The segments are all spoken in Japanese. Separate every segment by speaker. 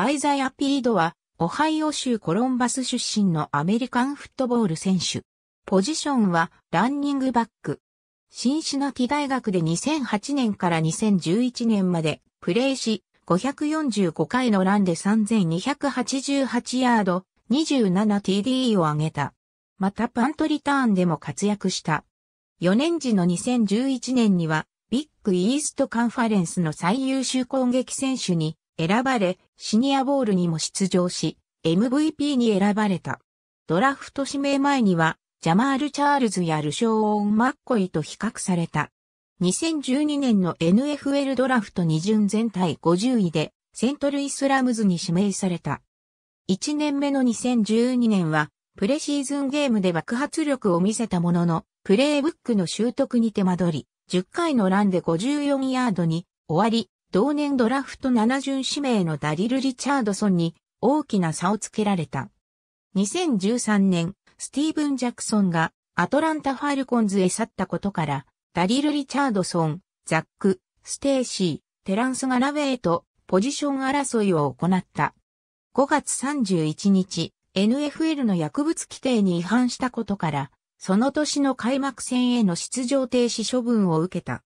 Speaker 1: アイザイア・ピードは、オハイオ州コロンバス出身のアメリカンフットボール選手。ポジションはランニングバック。シンシナティ大学で2008年から2011年までプレーし、545回のランで3288ヤード、27TD を上げた。またパントリターンでも活躍した。4年時の2011年には、ビッグイーストカンファレンスの最優秀攻撃選手に選ばれ、シニアボールにも出場し、MVP に選ばれた。ドラフト指名前には、ジャマール・チャールズやルショー・オン・マッコイと比較された。2012年の NFL ドラフト2巡全体50位で、セントルイスラムズに指名された。1年目の2012年は、プレシーズンゲームで爆発力を見せたものの、プレイブックの習得に手間取り、10回のランで54ヤードに終わり、同年ドラフト7巡指名のダリル・リチャードソンに大きな差をつけられた。2013年、スティーブン・ジャクソンがアトランタ・ファルコンズへ去ったことから、ダリル・リチャードソン、ザック、ステーシー、テランス・ガラウェイとポジション争いを行った。5月31日、NFL の薬物規定に違反したことから、その年の開幕戦への出場停止処分を受けた。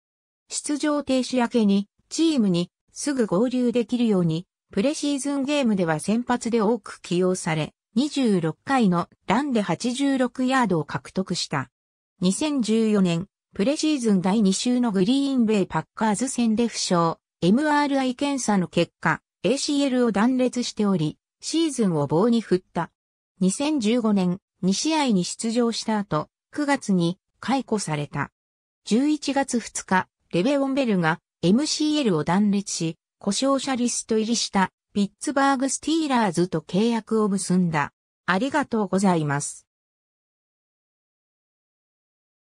Speaker 1: 出場停止明けにチームにすぐ合流できるように、プレシーズンゲームでは先発で多く起用され、26回のランで86ヤードを獲得した。2014年、プレシーズン第2週のグリーンベイパッカーズ戦で負傷、MRI 検査の結果、ACL を断裂しており、シーズンを棒に振った。2015年、2試合に出場した後、9月に解雇された。11月2日、レベオンベルが MCL を断裂し、故障者リスト入りしたピッツバーグスティーラーズと契約を結んだ。ありがとうございます。